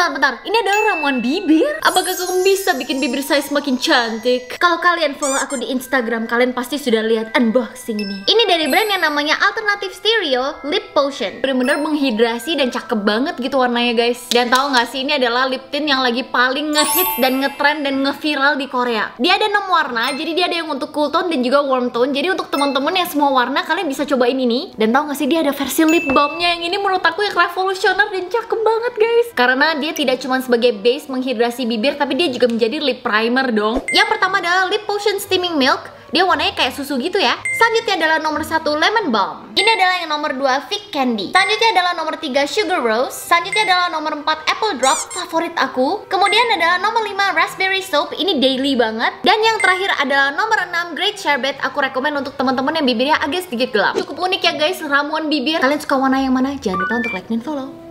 Bentar, bentar. Ini adalah ramuan bibir. Apakah kamu bisa bikin bibir saya semakin cantik? Kalau kalian follow aku di Instagram, kalian pasti sudah lihat unboxing ini. Ini dari brand yang namanya Alternative Stereo Lip Potion. Benar-benar menghidrasi dan cakep banget gitu warnanya, guys. Dan tahu nggak sih ini adalah lip tint yang lagi paling ngehits dan ngetrend dan ngeviral di Korea. Dia ada 6 warna, jadi dia ada yang untuk cool tone dan juga warm tone. Jadi untuk teman-teman yang semua warna kalian bisa cobain ini. Dan tahu nggak sih dia ada versi lip balmnya yang ini menurut aku yang revolusioner dan cakep banget karena dia tidak cuma sebagai base menghidrasi bibir, tapi dia juga menjadi lip primer dong. Yang pertama adalah Lip Potion Steaming Milk. Dia warnanya kayak susu gitu ya. Selanjutnya adalah nomor satu Lemon Balm. Ini adalah yang nomor dua fig Candy. Selanjutnya adalah nomor tiga Sugar Rose. Selanjutnya adalah nomor empat Apple drops favorit aku. Kemudian adalah nomor lima Raspberry Soap. Ini daily banget. Dan yang terakhir adalah nomor enam Great Sherbet. Aku rekomen untuk teman-teman yang bibirnya agak sedikit gelap. Cukup unik ya guys ramuan bibir. Kalian suka warna yang mana? Jangan lupa untuk like dan follow.